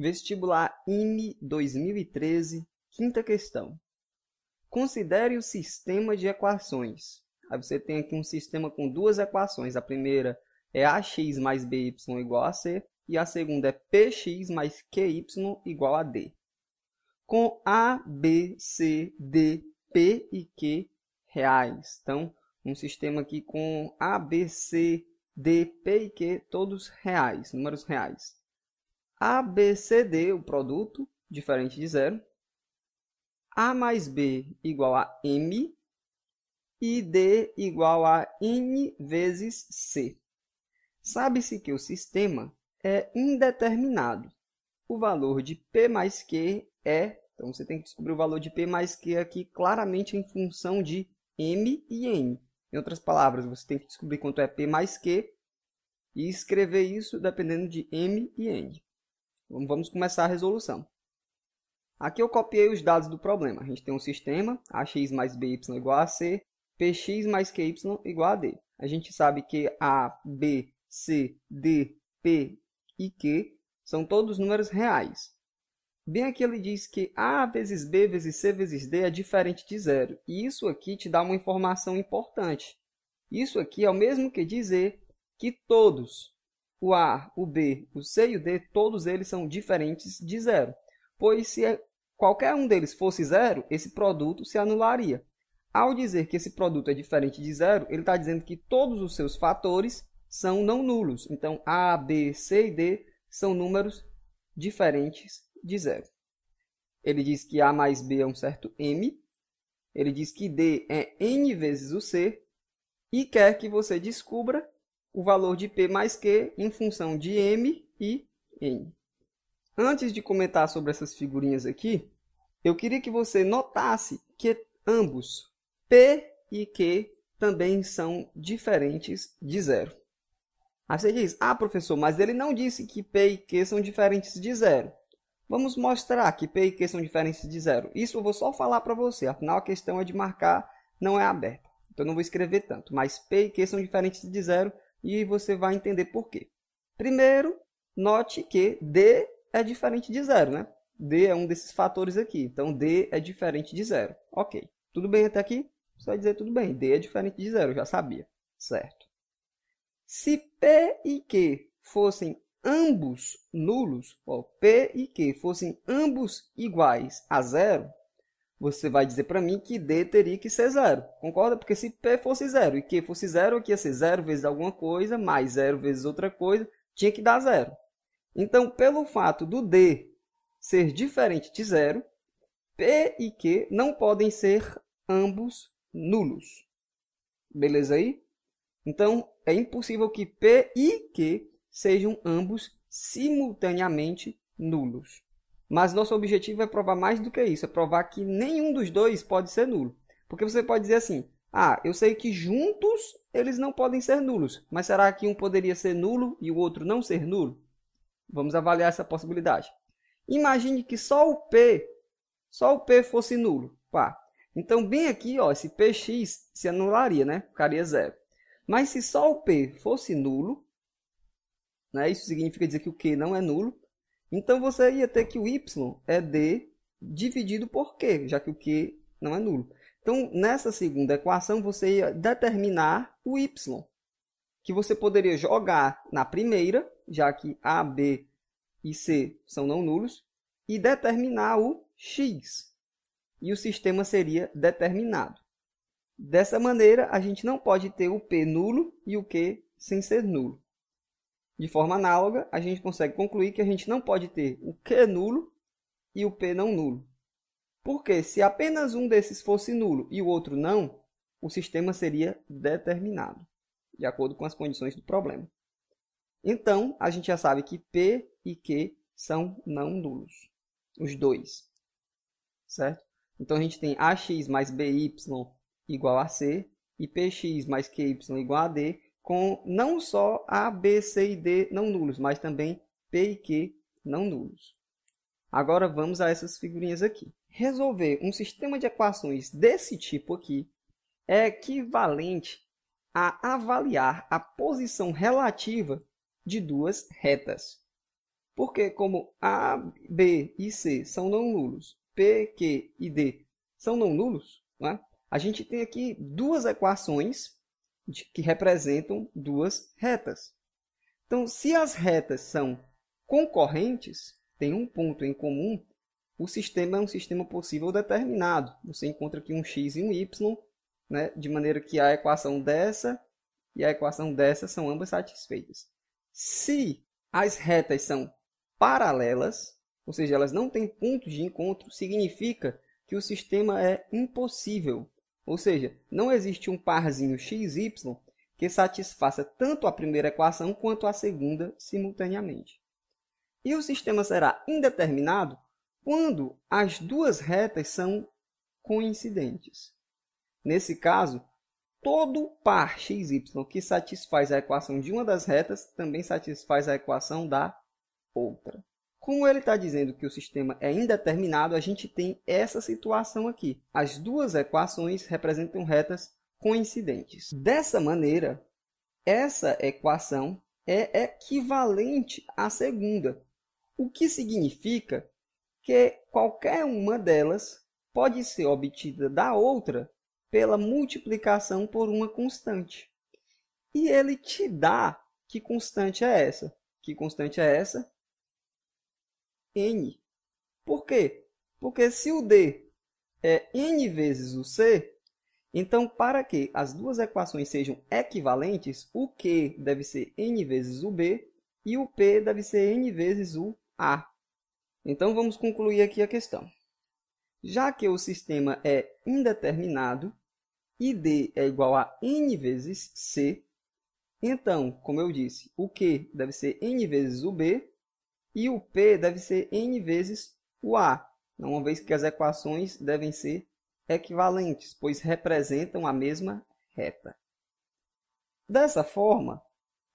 Vestibular IME 2013, quinta questão. Considere o sistema de equações. Aí você tem aqui um sistema com duas equações. A primeira é ax mais by igual a c e a segunda é px mais qy igual a d. Com a, b, c, d, p e q reais. Então, um sistema aqui com a, b, c, D, P e Q, todos reais, números reais. ABCD, o produto, diferente de zero. A mais B igual a M. E D igual a N vezes C. Sabe-se que o sistema é indeterminado. O valor de P mais Q é... Então, você tem que descobrir o valor de P mais Q aqui claramente em função de M e N. Em outras palavras, você tem que descobrir quanto é P mais Q e escrever isso dependendo de M e N. Vamos começar a resolução. Aqui eu copiei os dados do problema. A gente tem um sistema, ax mais by igual a c, px mais qy igual a d. A gente sabe que a, b, c, d, p e q são todos números reais. Bem aqui ele diz que a vezes b vezes c vezes d é diferente de zero. E isso aqui te dá uma informação importante. Isso aqui é o mesmo que dizer que todos o A, o B, o C e o D, todos eles são diferentes de zero, pois se é, qualquer um deles fosse zero, esse produto se anularia. Ao dizer que esse produto é diferente de zero, ele está dizendo que todos os seus fatores são não nulos. Então, A, B, C e D são números diferentes de zero. Ele diz que A mais B é um certo M. Ele diz que D é N vezes o C. E quer que você descubra o valor de P mais Q em função de M e N. Antes de comentar sobre essas figurinhas aqui, eu queria que você notasse que ambos P e Q também são diferentes de zero. Aí você diz, ah professor, mas ele não disse que P e Q são diferentes de zero. Vamos mostrar que P e Q são diferentes de zero. Isso eu vou só falar para você, afinal a questão é de marcar, não é aberta. Então não vou escrever tanto, mas P e Q são diferentes de zero e você vai entender por quê. Primeiro, note que D é diferente de zero, né? D é um desses fatores aqui, então D é diferente de zero. Ok, tudo bem até aqui? Só dizer tudo bem, D é diferente de zero, já sabia, certo? Se P e Q fossem ambos nulos, ó, P e Q fossem ambos iguais a zero, você vai dizer para mim que D teria que ser zero, concorda? Porque se P fosse zero e Q fosse zero, aqui ia ser zero vezes alguma coisa, mais zero vezes outra coisa, tinha que dar zero. Então, pelo fato do D ser diferente de zero, P e Q não podem ser ambos nulos. Beleza aí? Então, é impossível que P e Q sejam ambos simultaneamente nulos. Mas nosso objetivo é provar mais do que isso, é provar que nenhum dos dois pode ser nulo. Porque você pode dizer assim, ah, eu sei que juntos eles não podem ser nulos, mas será que um poderia ser nulo e o outro não ser nulo? Vamos avaliar essa possibilidade. Imagine que só o P, só o P fosse nulo, pá. Então, bem aqui, ó, esse Px se anularia, né? Ficaria zero. Mas se só o P fosse nulo, né? isso significa dizer que o Q não é nulo, então você ia ter que o y é d dividido por q, já que o q não é nulo. Então, nessa segunda equação, você ia determinar o y, que você poderia jogar na primeira, já que a, b e c são não nulos, e determinar o x. E o sistema seria determinado. Dessa maneira, a gente não pode ter o p nulo e o q sem ser nulo. De forma análoga, a gente consegue concluir que a gente não pode ter o Q nulo e o P não nulo. Porque se apenas um desses fosse nulo e o outro não, o sistema seria determinado, de acordo com as condições do problema. Então, a gente já sabe que P e Q são não nulos, os dois. Certo? Então, a gente tem AX mais BY igual a C e PX mais QY igual a D, com não só A, B, C e D não nulos, mas também P e Q não nulos. Agora vamos a essas figurinhas aqui. Resolver um sistema de equações desse tipo aqui é equivalente a avaliar a posição relativa de duas retas. Porque como A, B e C são não nulos, P, Q e D são não nulos, é? a gente tem aqui duas equações de, que representam duas retas. Então, se as retas são concorrentes, têm um ponto em comum, o sistema é um sistema possível determinado. Você encontra aqui um x e um y, né, de maneira que a equação dessa e a equação dessa são ambas satisfeitas. Se as retas são paralelas, ou seja, elas não têm pontos de encontro, significa que o sistema é impossível. Ou seja, não existe um parzinho xy que satisfaça tanto a primeira equação quanto a segunda simultaneamente. E o sistema será indeterminado quando as duas retas são coincidentes. Nesse caso, todo par xy que satisfaz a equação de uma das retas também satisfaz a equação da outra. Como ele está dizendo que o sistema é indeterminado, a gente tem essa situação aqui. As duas equações representam retas coincidentes. Dessa maneira, essa equação é equivalente à segunda, o que significa que qualquer uma delas pode ser obtida da outra pela multiplicação por uma constante. E ele te dá que constante é essa. Que constante é essa? n. Por quê? Porque se o d é n vezes o c, então, para que as duas equações sejam equivalentes, o Q deve ser n vezes o B e o P deve ser n vezes o A. Então, vamos concluir aqui a questão. Já que o sistema é indeterminado e D é igual a n vezes C, então, como eu disse, o Q deve ser n vezes o B e o P deve ser n vezes o A, então, uma vez que as equações devem ser equivalentes, pois representam a mesma reta. Dessa forma,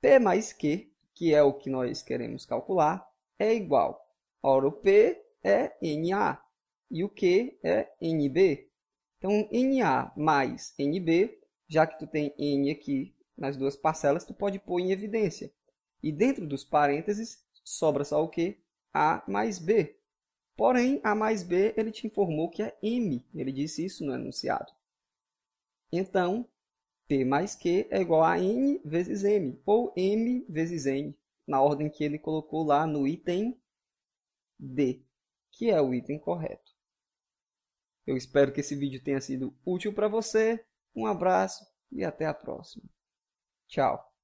P mais Q, que é o que nós queremos calcular, é igual. Ora, o P é NA e o Q é NB. Então, NA mais NB, já que tu tem N aqui nas duas parcelas, tu pode pôr em evidência. E dentro dos parênteses, Sobra só o quê? A mais B. Porém, A mais B ele te informou que é M. Ele disse isso no enunciado. Então, P mais Q é igual a N vezes M, ou M vezes N, na ordem que ele colocou lá no item D, que é o item correto. Eu espero que esse vídeo tenha sido útil para você. Um abraço e até a próxima. Tchau!